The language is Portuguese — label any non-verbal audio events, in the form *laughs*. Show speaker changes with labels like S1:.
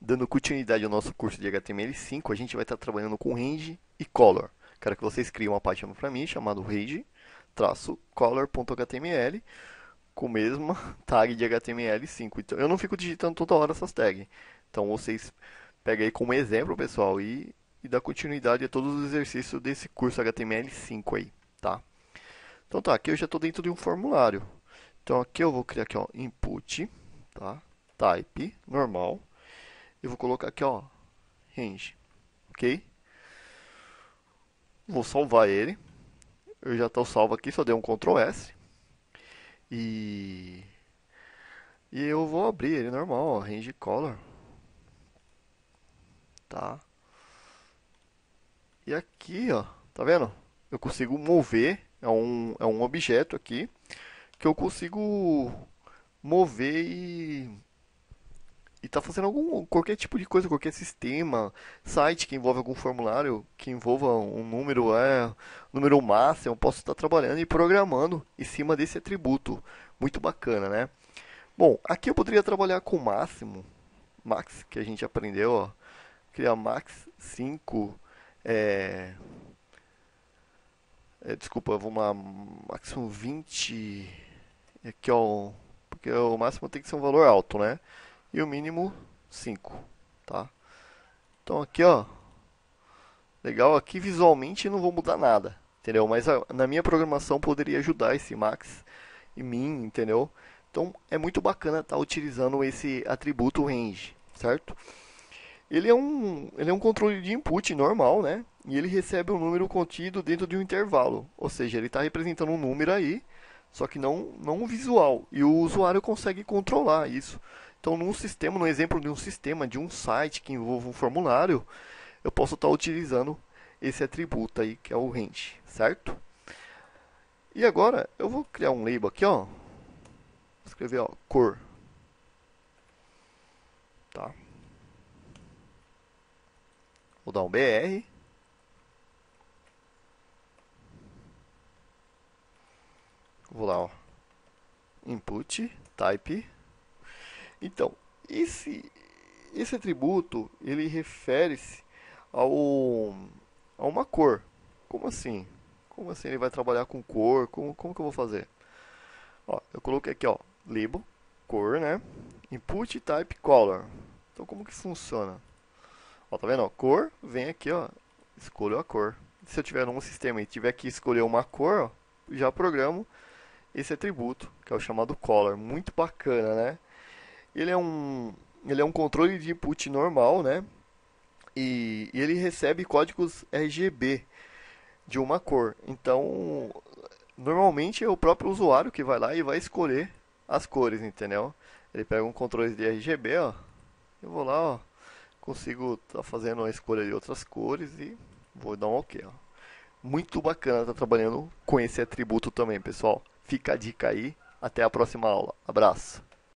S1: Dando continuidade ao nosso curso de HTML5, a gente vai estar trabalhando com range e color. Quero que vocês criem uma página para mim chamada range-color.html com a mesma *laughs* tag de HTML5. Então, eu não fico digitando toda hora essas tags. Então vocês pegam aí como exemplo, pessoal, e, e dá continuidade a todos os exercícios desse curso HTML5 aí, tá? Então tá, aqui eu já estou dentro de um formulário. Então aqui eu vou criar aqui, ó, input, tá? Type, normal e vou colocar aqui, ó, range, ok? Vou salvar ele. Eu já estou salvo aqui, só dei um Ctrl S. E... E eu vou abrir ele normal, ó, range color. Tá? E aqui, ó, tá vendo? Eu consigo mover, é um, é um objeto aqui, que eu consigo mover e está fazendo algum qualquer tipo de coisa, qualquer sistema, site que envolve algum formulário, que envolva um número, é, número máximo, eu posso estar trabalhando e programando em cima desse atributo. Muito bacana, né? Bom, aqui eu poderia trabalhar com máximo, max, que a gente aprendeu, ó, criar max 5, é, é, desculpa, vamos lá, máximo 20, aqui é ó, porque o máximo tem que ser um valor alto, né? e o mínimo 5, tá? Então aqui, ó, legal, aqui visualmente não vou mudar nada, entendeu? Mas a, ah, na minha programação poderia ajudar esse max e min, entendeu? Então é muito bacana estar tá utilizando esse atributo range, certo? Ele é, um, ele é um controle de input normal, né? E ele recebe um número contido dentro de um intervalo, ou seja, ele está representando um número aí, só que não, não visual. E o usuário consegue controlar isso então, num sistema, no exemplo de um sistema, de um site que envolva um formulário, eu posso estar utilizando esse atributo aí, que é o range, certo? E agora, eu vou criar um label aqui, ó. Vou escrever, ó, cor. Tá. Vou dar um BR. Vou lá, ó. Input, type, então, esse, esse atributo, ele refere-se ao, a uma cor. Como assim? Como assim ele vai trabalhar com cor? Como, como que eu vou fazer? Ó, eu coloquei aqui, ó, label, cor, né? Input type color. Então, como que funciona? Ó, tá vendo? Ó, cor, vem aqui, ó, escolho a cor. Se eu tiver num sistema e tiver que escolher uma cor, ó, já programo esse atributo, que é o chamado color. Muito bacana, né? ele é um, ele é um controle de input normal, né? E, e ele recebe códigos RGB de uma cor. Então, normalmente é o próprio usuário que vai lá e vai escolher as cores, entendeu? Ele pega um controle de RGB, ó. Eu vou lá, ó. Consigo tá fazendo a escolha de outras cores e vou dar um OK, ó. Muito bacana tá trabalhando com esse atributo também, pessoal. Fica a dica aí. Até a próxima aula. Abraço.